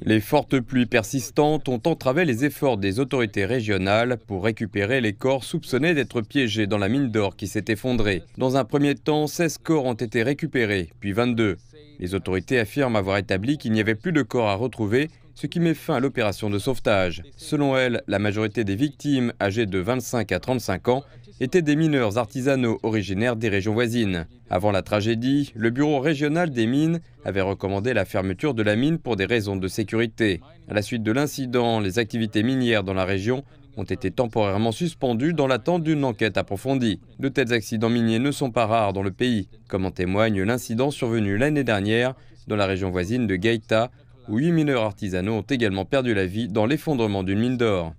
Les fortes pluies persistantes ont entravé les efforts des autorités régionales pour récupérer les corps soupçonnés d'être piégés dans la mine d'or qui s'est effondrée. Dans un premier temps, 16 corps ont été récupérés, puis 22. Les autorités affirment avoir établi qu'il n'y avait plus de corps à retrouver, ce qui met fin à l'opération de sauvetage. Selon elles, la majorité des victimes, âgées de 25 à 35 ans, étaient des mineurs artisanaux originaires des régions voisines. Avant la tragédie, le bureau régional des mines avait recommandé la fermeture de la mine pour des raisons de sécurité. À la suite de l'incident, les activités minières dans la région ont été temporairement suspendues dans l'attente d'une enquête approfondie. De tels accidents miniers ne sont pas rares dans le pays, comme en témoigne l'incident survenu l'année dernière dans la région voisine de Gaïta, où huit mineurs artisanaux ont également perdu la vie dans l'effondrement d'une mine d'or.